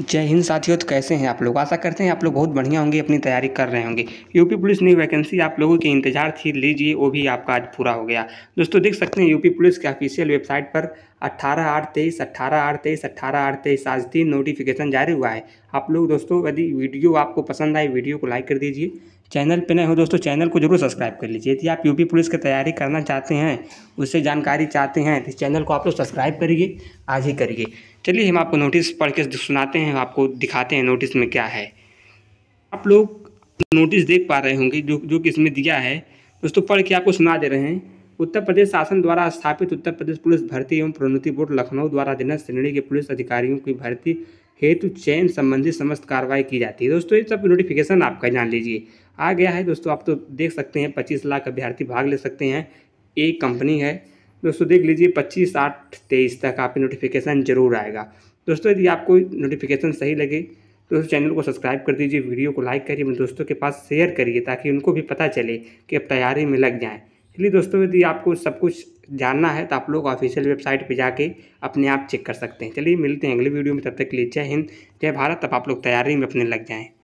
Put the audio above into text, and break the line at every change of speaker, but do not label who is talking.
जय हिंद साथियों तो कैसे हैं आप लोग आशा करते हैं आप लोग बहुत बढ़िया होंगे अपनी तैयारी कर रहे होंगे यूपी पुलिस ने वैकेंसी आप लोगों के इंतजार थी लीजिए वो भी आपका आज पूरा हो गया दोस्तों देख सकते हैं यूपी पुलिस के ऑफिशियल वेबसाइट पर अट्ठारह आठ तेईस अट्ठारह आठ तेईस अट्ठारह आठ तेईस आज तीन नोटिफिकेशन जारी हुआ है आप लोग दोस्तों यदि वीडियो आपको पसंद आए वीडियो को लाइक कर दीजिए चैनल पर नए हो दोस्तों चैनल को जरूर सब्सक्राइब कर लीजिए यदि आप यूपी पुलिस की तैयारी करना चाहते हैं उससे जानकारी चाहते हैं तो चैनल को आप लोग सब्सक्राइब करिए आज ही करिए चलिए हम आपको नोटिस पढ़ के सुनाते हैं आपको दिखाते हैं नोटिस में क्या है आप लोग नोटिस देख पा रहे होंगे जो जो कि इसमें दिया है दोस्तों पढ़ के आपको सुना दे रहे हैं उत्तर प्रदेश शासन द्वारा स्थापित उत्तर प्रदेश पुलिस भर्ती एवं प्रोन्नति बोर्ड लखनऊ द्वारा अधीनस्थ श्रेणी के पुलिस अधिकारियों की भर्ती हेतु चयन संबंधी समस्त कार्रवाई की जाती है दोस्तों ये सब नोटिफिकेशन आपका जान लीजिए आ गया है दोस्तों आप तो देख सकते हैं पच्चीस लाख अभ्यर्थी भाग ले सकते हैं एक कंपनी है दोस्तों देख लीजिए पच्चीस आठ तेईस तक आपकी नोटिफिकेशन जरूर आएगा दोस्तों यदि आपको नोटिफिकेशन सही लगे तो उस चैनल को सब्सक्राइब कर दीजिए वीडियो को लाइक करिए अपने दोस्तों के पास शेयर करिए ताकि उनको भी पता चले कि अब तैयारी में लग जाएँ चलिए दोस्तों यदि आपको सब कुछ जानना है तो आप लोग ऑफिशियल वेबसाइट पे जाके अपने आप चेक कर सकते हैं चलिए मिलते हैं अगले वीडियो में तब तक के लिए जय हिंद जय भारत तब आप लोग तैयारी में अपने लग जाएँ